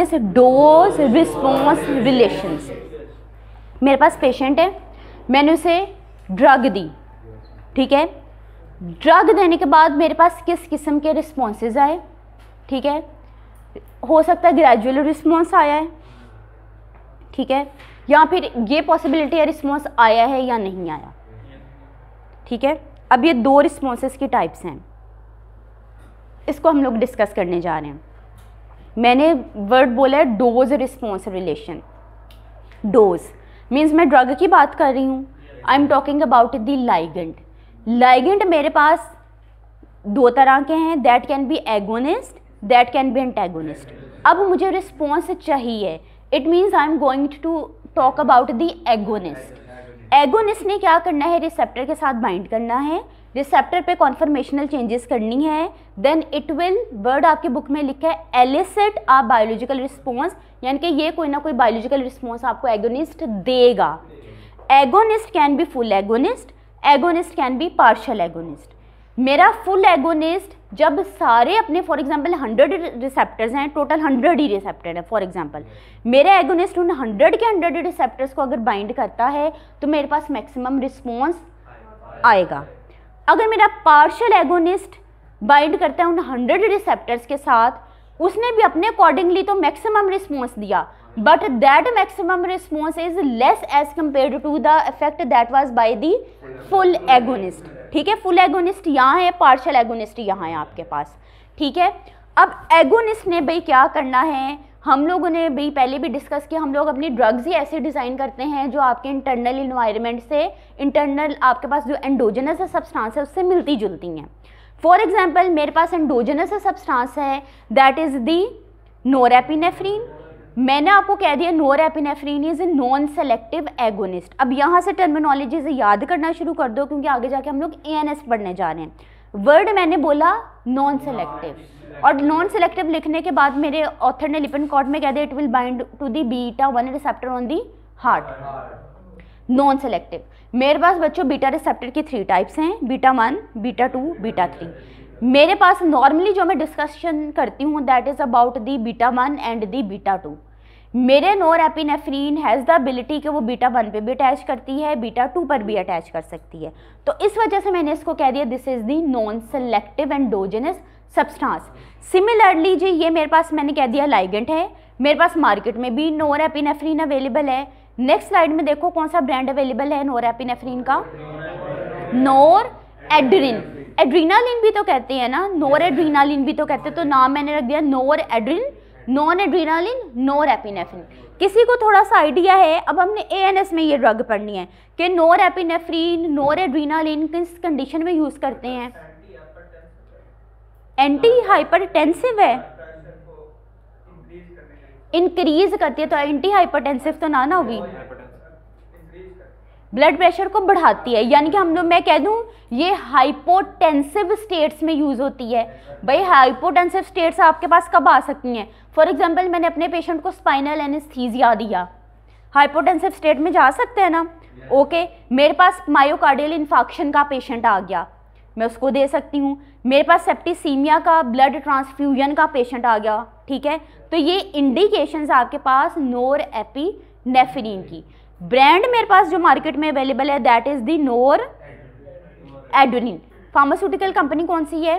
is dose response relations मेरे पास patient है मैंने उसे ड्रग दी ठीक है ड्रग देने के बाद मेरे पास किस किस्म के रिस्पॉन्सेज आए ठीक है हो सकता है ग्रेजुअल रिस्पॉन्स आया है ठीक है या फिर ये पॉसिबिलिटी है रिस्पॉन्स आया है या नहीं आया ठीक है अब ये दो रिस्पॉन्सेज की टाइप्स हैं इसको हम लोग डिस्कस करने जा रहे हैं मैंने वर्ड बोला है dose response relation dose means मैं ड्रग की बात कर रही हूँ I am talking about the ligand ligand मेरे पास दो तरह के हैं that can be agonist that can be antagonist अब मुझे रिस्पॉन्स चाहिए it means I am going to talk about the agonist agonist ने क्या करना है रिसेप्टर के साथ बाइंड करना है रिसेप्टर पे कॉन्फर्मेशनल चेंजेस करनी है देन इट विल वर्ड आपके बुक में लिखा है एलिसिट आ बायोलॉजिकल रिस्पॉन्स यानी कि ये कोई ना कोई बायोलॉजिकल रिस्पॉन्स आपको एगोनिस्ट देगा agonist can be full agonist agonist can be partial agonist मेरा फुल एगोनिस्ट जब सारे अपने फॉर एग्जांपल 100 रिसेप्टर्स हैं टोटल 100 ही रिसेप्टर है फॉर एग्जांपल मेरे एगोनिस्ट उन 100 के 100 रिसेप्टर्स को अगर बाइंड करता है तो मेरे पास मैक्सिमम रिस्पॉन्स आएगा अगर मेरा पार्शल एगोनिस्ट बाइंड करता है उन हंड्रेड रिसेप्टर्स के साथ उसने भी अपने अकॉर्डिंगली तो मैक्सिमम रिस्पॉन्स दिया but that maximum response is less as compare to the effect that was by the full agonist ठीक है फुल एगोनिस्ट यहाँ है पार्शल एगोनिस्ट यहाँ है आपके पास ठीक है अब एगोनिस्ट ने भाई क्या करना है हम लोगों ने भी पहले भी डिस्कस किया हम लोग अपनी ड्रग्स ही ऐसे डिज़ाइन करते हैं जो आपके इंटरनल इन्वायरमेंट से इंटरनल आपके पास जो एंडोजनस सब्सटेंस है उससे मिलती जुलती हैं फॉर एग्जाम्पल मेरे पास एंडोजनस सब्सटेंस है दैट इज़ दी नोरेपिनेफ्रीन मैंने आपको कह दिया norepinephrine is a non selective agonist अब यहाँ से टर्मिनोलॉजी से याद करना शुरू कर दो क्योंकि आगे जाके हम लोग ए पढ़ने जा रहे हैं वर्ड मैंने बोला नॉन सेलेक्टिव और नॉन सेलेक्टिव लिखने के बाद मेरे ऑथर ने लिपन कॉर्ड में कह दिया it will bind to the beta one receptor on the heart non selective मेरे पास बच्चों बीटा रिसेप्टर की थ्री टाइप्स हैं beta one beta two beta three मेरे पास नॉर्मली जो मैं डिस्कशन करती हूँ that is about the beta one and the beta two मेरे norepinephrine has the ability कि वो बीटा वन पे भी अटैच करती है बीटा टू पर भी अटैच कर सकती है तो इस वजह से मैंने इसको कह दिया this is the non selective endogenous substance similarly जी ये मेरे पास मैंने कह दिया लाइगेंट है मेरे पास मार्केट में भी नोर एपिनेफ्रीन अवेलेबल है नेक्स्ट स्लाइड में देखो कौन सा ब्रांड अवेलेबल है नोर एपिनेफ्रीन का नोर एड्रिन एड्रीनालिन भी तो कहते हैं ना नोर एड्रीनालिन भी तो कहते हैं तो नाम मैंने रख दिया noradrenaline non adrenaline norepinephrine किसी को थोड़ा सा आइडिया है अब हमने ए में ये ड्रग पढ़नी है कि नोर एपिनेफ्रीन नोर एड्रीनालिन किस कंडीशन में यूज़ करते हैं एंटी हाइपरटेंसिव है इंक्रीज करती है तो एंटी हाइपरटेंसिव तो ना ना होगी ब्लड प्रेशर को बढ़ाती है यानी कि हम लोग मैं कह दूँ ये हाइपोटेंसिव स्टेट्स में यूज़ होती है भाई हाइपोटेंसिव स्टेट्स आपके पास कब आ सकती हैं फॉर एग्जांपल मैंने अपने पेशेंट को स्पाइनल एनेस्थीजिया दिया हाइपोटेंसिव स्टेट में जा सकते हैं ना ओके okay, मेरे पास मायोकार्डियल इन्फॉक्शन का पेशेंट आ गया मैं उसको दे सकती हूँ मेरे पास सेप्टिसीमिया का ब्लड ट्रांसफ्यूजन का पेशेंट आ गया ठीक है तो ये इंडिकेशन आपके पास नोर एपी नेफरीन की ब्रांड मेरे पास जो मार्केट में अवेलेबल है that is the noradrenaline pharmaceutical company कौन सी है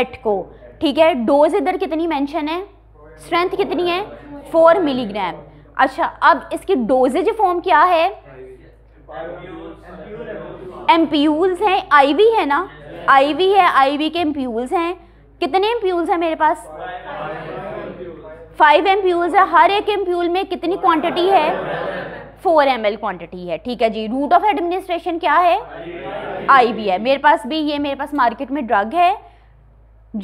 एटको ठीक है डोज इधर कितनी मेंशन है स्ट्रेंथ कितनी है फोर मिलीग्राम अच्छा अब इसकी डोजेज फॉर्म क्या है एम्प्यूल्स हैं आईवी है ना आईवी है आईवी के एम्प्यूल्स हैं कितने एम्प्यूल्स हैं मेरे पास फाइव एम्प्यूल्स है हर एक एम्प्यूल में कितनी क्वांटिटी है फोर एम एल क्वान्टिटी है ठीक है जी रूट ऑफ एडमिनिस्ट्रेशन क्या है आई बी है मेरे पास भी ये मेरे पास मार्केट में ड्रग है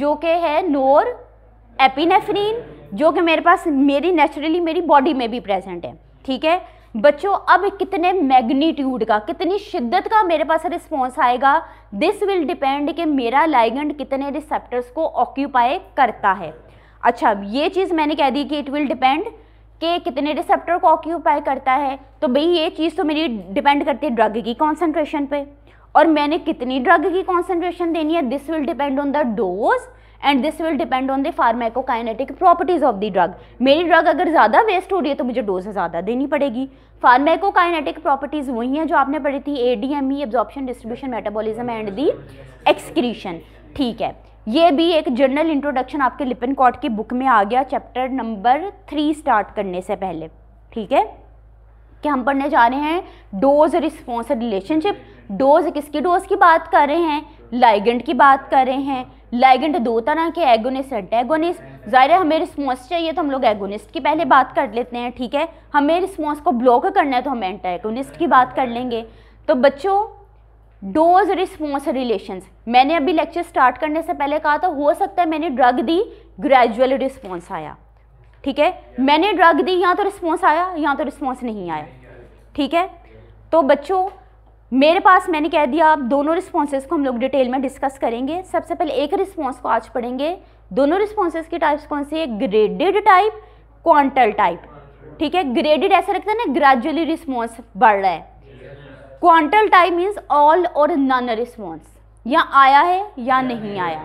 जो कि है नोर एपिनेफ्रीन जो कि मेरे पास मेरी नेचुरली मेरी बॉडी में भी प्रेजेंट है ठीक है बच्चों अब कितने मैग्नीट्यूड का कितनी शिद्दत का मेरे पास रिस्पॉन्स आएगा दिस विल डिपेंड कि मेरा लाइगेंड कितने रिसेप्टर्स को ऑक्यूपाई करता है अच्छा ये चीज़ मैंने कह दी कि इट विल डिपेंड के कितने रिसेप्टर को ऑक्यूपाई करता है तो भई ये चीज़ तो मेरी डिपेंड करती है ड्रग की कॉन्सेंट्रेशन पे और मैंने कितनी ड्रग की कॉन्सेंट्रेशन देनी है this will depend on the dose and this will depend on the pharmacokinetic properties of the drug मेरी ड्रग अगर ज़्यादा वेस्ट हो रही है तो मुझे डोज ज़्यादा देनी पड़ेगी फार्मेकोकाइनेटिक प्रॉपर्टीज़ वही हैं जो आपने पढ़ी थी A D M E absorption distribution metabolism and the excretion ठीक है ये भी एक जनरल इंट्रोडक्शन आपके लिपिन कॉट की बुक में आ गया चैप्टर नंबर थ्री स्टार्ट करने से पहले ठीक है कि हम पढ़ने जा रहे हैं डोज रिस्पॉन्स रिलेशनशिप डोज किसकी डोज की बात कर रहे हैं लाइगेंट की बात कर रहे हैं लाइगेंट दो तरह के एगोनिस्ट एंटेगोनिस्ट ज़ाहिर है हमें रिस्पॉन्स चाहिए तो हम लोग एगोनिस्ट की पहले बात कर लेते हैं ठीक है हमें रिस्पॉन्स को ब्लॉक करना है तो हम एंटेगोनिस्ट की बात कर लेंगे तो बच्चों डोज रिस्पॉन्स रिलेशंस मैंने अभी लेक्चर स्टार्ट करने से पहले कहा था हो सकता है मैंने ड्रग दी ग्रेजुअल रिस्पॉन्स आया ठीक है मैंने ड्रग दी यहाँ तो रिस्पॉन्स आया यहाँ तो रिस्पॉन्स नहीं आया ठीक है तो बच्चों मेरे पास मैंने कह दिया आप दोनों रिस्पॉन्सेज को हम लोग डिटेल में डिस्कस करेंगे सबसे पहले एक रिस्पॉन्स को आज पढ़ेंगे दोनों रिस्पॉन्सेज की टाइप्स कौन सी है ग्रेडेड टाइप क्वांटल टाइप ठीक है ग्रेडेड ऐसा लगता है ना ग्रेजुअली रिस्पॉन्स बढ़ रहा है क्वांटल टाइम मीन्स ऑल और नन रिस्पॉन्स या आया है या नहीं आया